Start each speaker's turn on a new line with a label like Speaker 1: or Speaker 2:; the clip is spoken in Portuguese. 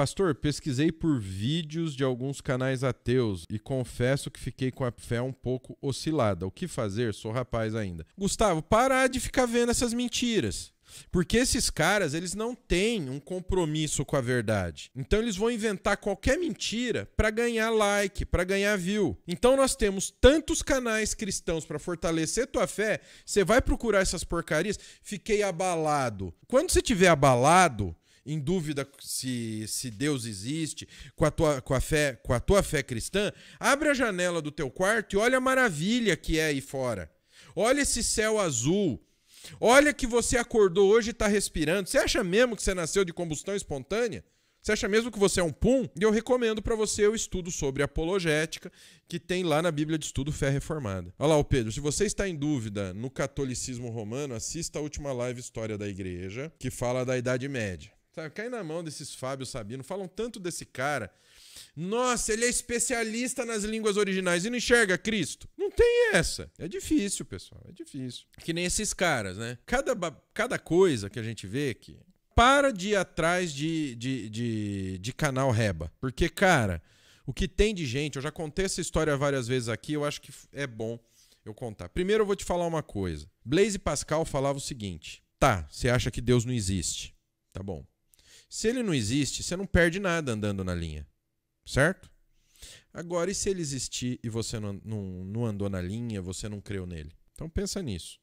Speaker 1: Pastor, pesquisei por vídeos de alguns canais ateus e confesso que fiquei com a fé um pouco oscilada. O que fazer? Sou rapaz ainda. Gustavo, parar de ficar vendo essas mentiras. Porque esses caras, eles não têm um compromisso com a verdade. Então eles vão inventar qualquer mentira para ganhar like, para ganhar view. Então nós temos tantos canais cristãos para fortalecer tua fé, você vai procurar essas porcarias, fiquei abalado. Quando você tiver abalado, em dúvida se, se Deus existe, com a, tua, com, a fé, com a tua fé cristã, abre a janela do teu quarto e olha a maravilha que é aí fora. Olha esse céu azul. Olha que você acordou hoje e está respirando. Você acha mesmo que você nasceu de combustão espontânea? Você acha mesmo que você é um pum? E eu recomendo para você o estudo sobre apologética, que tem lá na Bíblia de Estudo Fé Reformada. Olha lá, o Pedro, se você está em dúvida no catolicismo romano, assista a última live História da Igreja, que fala da Idade Média. Sabe? Cai na mão desses Fábio Sabino, falam tanto desse cara. Nossa, ele é especialista nas línguas originais e não enxerga Cristo. Não tem essa. É difícil, pessoal. É difícil. Que nem esses caras, né? Cada, cada coisa que a gente vê aqui para de ir atrás de, de, de, de canal Reba. Porque, cara, o que tem de gente, eu já contei essa história várias vezes aqui, eu acho que é bom eu contar. Primeiro eu vou te falar uma coisa. Blaise Pascal falava o seguinte: tá, você acha que Deus não existe. Tá bom. Se ele não existe, você não perde nada andando na linha, certo? Agora, e se ele existir e você não, não, não andou na linha, você não creu nele? Então pensa nisso.